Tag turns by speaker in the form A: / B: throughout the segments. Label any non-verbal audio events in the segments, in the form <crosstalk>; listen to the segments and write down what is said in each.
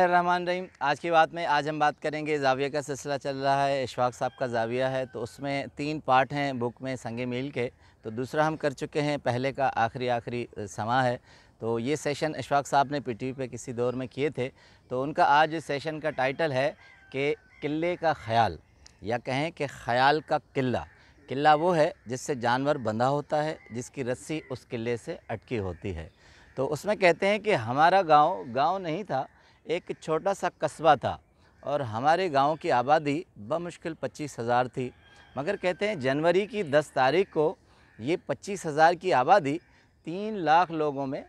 A: रहमान रहीम आज की बात में आज हम बात करेंगे जाविया का सिलसिला चल रहा है इशफाक साहब का जाविया है तो उसमें तीन पार्ट हैं बुक में संगे मील के तो दूसरा हम कर चुके हैं पहले का आखिरी आखिरी समा है तो ये सेशन इशफाक साहब ने पीटीवी पे किसी दौर में किए थे तो उनका आज सेशन का टाइटल है कि किले का ख्याल या कहें कि ख्याल का किला किला वो है जिससे जानवर बंधा होता है जिसकी रस्सी उस किले से अटकी होती है तो उसमें कहते हैं कि हमारा गाँव गाँव नहीं था एक छोटा सा कस्बा था और हमारे गांव की आबादी बमुश्किल पच्चीस हज़ार थी मगर कहते हैं जनवरी की दस तारीख को ये पच्चीस हज़ार की आबादी तीन लाख लोगों में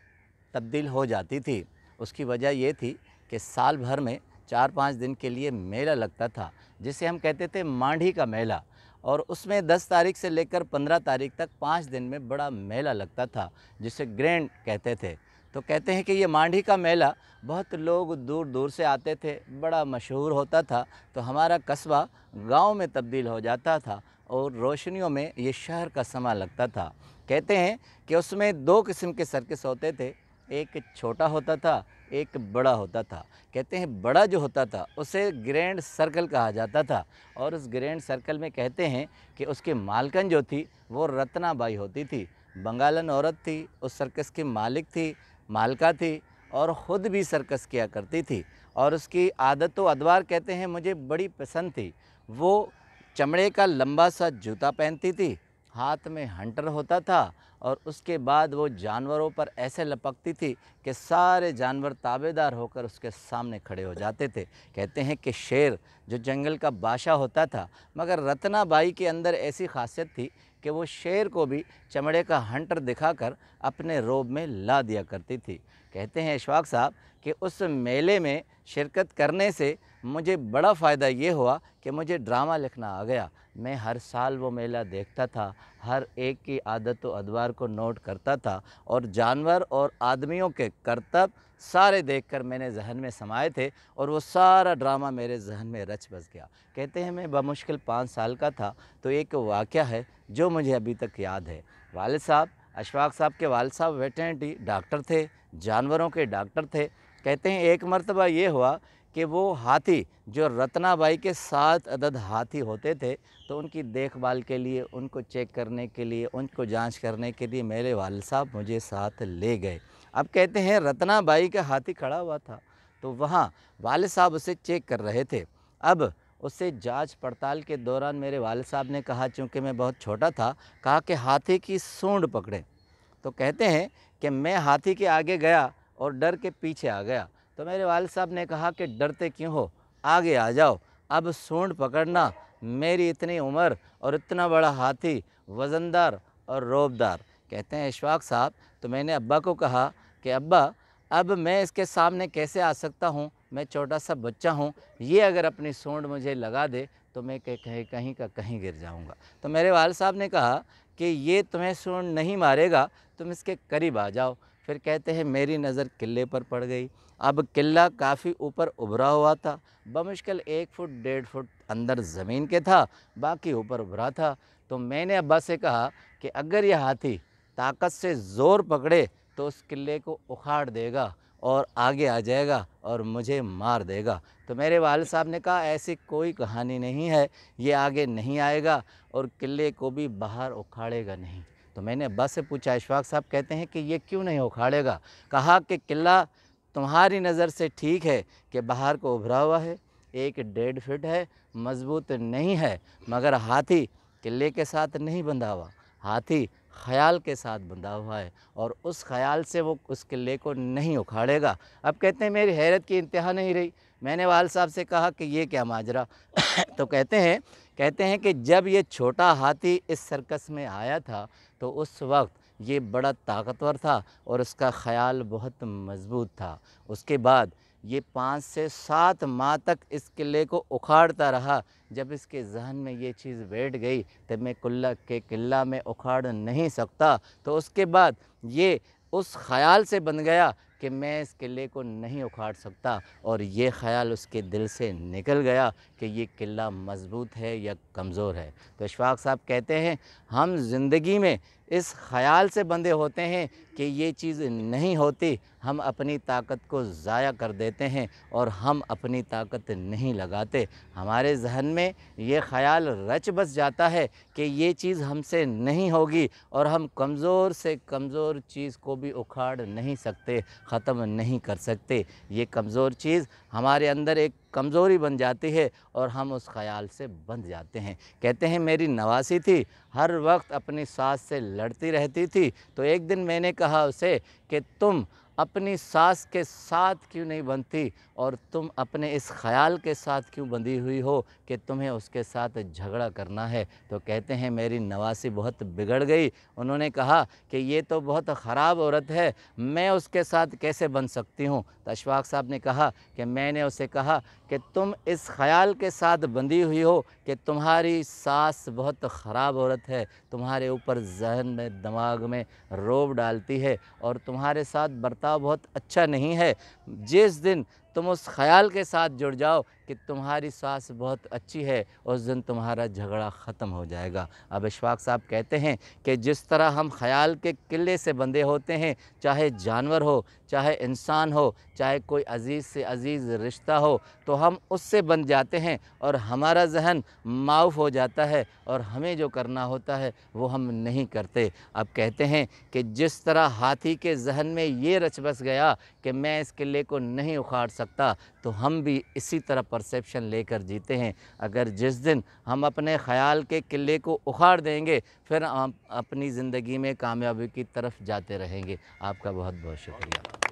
A: तब्दील हो जाती थी उसकी वजह ये थी कि साल भर में चार पाँच दिन के लिए मेला लगता था जिसे हम कहते थे मांढी का मेला और उसमें 10 तारीख से लेकर 15 तारीख तक पाँच दिन में बड़ा मेला लगता था जिसे ग्रैंड कहते थे तो कहते हैं कि ये मांडी का मेला बहुत लोग दूर दूर से आते थे बड़ा मशहूर होता था तो हमारा कस्बा गांव में तब्दील हो जाता था और रोशनियों में ये शहर का समा लगता था कहते हैं कि उसमें दो किस्म के सर्कस होते थे एक छोटा होता था एक बड़ा होता था कहते हैं बड़ा जो होता था उसे ग्रैंड सर्कल कहा जाता था और उस ग्रैंड सर्कल में कहते हैं कि उसके मालकन जो थी वो रत्नाबाई होती थी बंगालन औरत थी उस सर्कस की मालिक थी मालका थी और ख़ुद भी सर्कस किया करती थी और उसकी आदत तो अदवार कहते हैं मुझे बड़ी पसंद थी वो चमड़े का लंबा सा जूता पहनती थी हाथ में हंटर होता था और उसके बाद वो जानवरों पर ऐसे लपकती थी कि सारे जानवर ताबेदार होकर उसके सामने खड़े हो जाते थे कहते हैं कि शेर जो जंगल का बादशाह होता था मगर रत्नाबाई के अंदर ऐसी खासियत थी कि वो शेर को भी चमड़े का हंटर दिखाकर अपने रोब में ला दिया करती थी कहते हैं इशवाक साहब कि उस मेले में शिरकत करने से मुझे बड़ा फ़ायदा ये हुआ कि मुझे ड्रामा लिखना आ गया मैं हर साल वो मेला देखता था हर एक की आदत व तो अदवार को नोट करता था और जानवर और आदमियों के करतब सारे देखकर मैंने जहन में समाए थे और वो सारा ड्रामा मेरे जहन में रच बस गया कहते हैं मैं बमुश्किल पाँच साल का था तो एक वाक़ है जो मुझे अभी तक याद है वाल साहब अशफाक साहब के वाल साहब वेटेंटी डॉक्टर थे जानवरों के डॉक्टर थे कहते हैं एक मरतबा ये हुआ कि वो हाथी जो रत्नाबाई के सात अदद हाथी होते थे तो उनकी देखभाल के लिए उनको चेक करने के लिए उनको जांच करने के लिए मेरे वाल साहब मुझे साथ ले गए अब कहते हैं रत्नाबाई का हाथी खड़ा हुआ था तो वहाँ वाल साहब उसे चेक कर रहे थे अब उससे जांच पड़ताल के दौरान मेरे वाल साहब ने कहा चूँकि मैं बहुत छोटा था कहा कि हाथी की सूंड पकड़े तो कहते हैं कि मैं हाथी के आगे गया और डर के पीछे आ गया तो मेरे वाल साहब ने कहा कि डरते क्यों हो आगे आ जाओ अब सूंड पकड़ना मेरी इतनी उम्र और इतना बड़ा हाथी वज़नदार और रोबदार कहते हैं इशवाक साहब तो मैंने अब्बा को कहा कि अब्बा अब मैं इसके सामने कैसे आ सकता हूँ मैं छोटा सा बच्चा हूँ ये अगर अपनी सूंड मुझे लगा दे तो मैं कहीं कहीं का कहीं गिर जाऊँगा तो मेरे वाल साहब ने कहा कि ये तुम्हें सूंड नहीं मारेगा तुम इसके करीब आ जाओ फिर कहते हैं मेरी नज़र किले पर पड़ गई अब किला काफ़ी ऊपर उभरा हुआ था बमुश्किल एक फुट डेढ़ फुट अंदर ज़मीन के था बाकी ऊपर उभरा था तो मैंने अब्बा से कहा कि अगर यह हाथी ताकत से ज़ोर पकड़े तो उस किले को उखाड़ देगा और आगे आ जाएगा और मुझे मार देगा तो मेरे वाल साहब ने कहा ऐसी कोई कहानी नहीं है ये आगे नहीं आएगा और किले को भी बाहर उखाड़ेगा नहीं तो मैंने अब्बा से पूछा इशफाक साहब कहते हैं कि ये क्यों नहीं उखाड़ेगा कहा कि किला तुम्हारी नज़र से ठीक है कि बाहर को उभरा हुआ है एक डेढ़ फिट है मज़बूत नहीं है मगर हाथी किले के साथ नहीं बंधा हुआ हाथी ख्याल के साथ बंधा हुआ है और उस ख्याल से वो उस किले को नहीं उखाड़ेगा अब कहते हैं मेरी हैरत की इंतहा नहीं रही मैंने वाल साहब से कहा कि ये क्या माजरा <coughs> तो कहते हैं कहते हैं कि जब ये छोटा हाथी इस सर्कस में आया था तो उस वक्त ये बड़ा ताकतवर था और उसका ख्याल बहुत मजबूत था उसके बाद ये पाँच से सात माह तक इस किले को उखाड़ता रहा जब इसके जहन में ये चीज़ बैठ गई तब मैं कुल्ला के किला में उखाड़ नहीं सकता तो उसके बाद ये उस ख्याल से बन गया कि मैं इस किले को नहीं उखाड़ सकता और ये ख्याल उसके दिल से निकल गया कि ये किला मज़बूत है या कमज़ोर है तो इशफाक साहब कहते हैं हम ज़िंदगी में इस ख्याल से बंधे होते हैं कि ये चीज़ नहीं होती हम अपनी ताकत को ज़ाया कर देते हैं और हम अपनी ताकत नहीं लगाते हमारे जहन में ये ख्याल रच बस जाता है कि ये चीज़ हमसे नहीं होगी और हम कमज़ोर से कमज़ोर चीज़ को भी उखाड़ नहीं सकते ख़त्म नहीं कर सकते ये कमज़ोर चीज़ हमारे अंदर एक कमज़ोरी बन जाती है और हम उस ख्याल से बंध जाते हैं कहते हैं मेरी नवासी थी हर वक्त अपनी सास से लड़ती रहती थी तो एक दिन मैंने कहा उसे कि तुम अपनी सास के साथ क्यों नहीं बनती और तुम अपने इस ख्याल के साथ क्यों बंधी हुई हो कि तुम्हें उसके साथ झगड़ा करना है तो कहते हैं मेरी नवासी बहुत बिगड़ गई उन्होंने कहा कि ये तो बहुत ख़राब औरत है मैं उसके साथ कैसे बन सकती हूँ तो अशफाक साहब ने कहा कि मैंने उसे कहा कि तुम इस ख्याल के साथ बंधी हुई हो कि तुम्हारी सास बहुत ख़राब औरत है तुम्हारे ऊपर जहन में दिमाग में रोब डालती है और तुम्हारे साथ बर्त बर्ताव बहुत अच्छा नहीं है जिस दिन तुम उस ख्याल के साथ जुड़ जाओ कि तुम्हारी सास बहुत अच्छी है उस दिन तुम्हारा झगड़ा ख़त्म हो जाएगा अब इशफाक साहब कहते हैं कि जिस तरह हम ख्याल के किले से बंधे होते हैं चाहे जानवर हो चाहे इंसान हो चाहे कोई अजीज़ से अजीज़ रिश्ता हो तो हम उससे बन जाते हैं और हमारा जहन माउफ हो जाता है और हमें जो करना होता है वो हम नहीं करते अब कहते हैं कि जिस तरह हाथी के जहन में ये रच बस गया कि मैं इस किले को नहीं उखाड़ सकता तो हम भी इसी तरह पर परसेप्शन लेकर जीते हैं अगर जिस दिन हम अपने ख्याल के किले को उखाड़ देंगे फिर आप अपनी ज़िंदगी में कामयाबी की तरफ जाते रहेंगे आपका बहुत बहुत शुक्रिया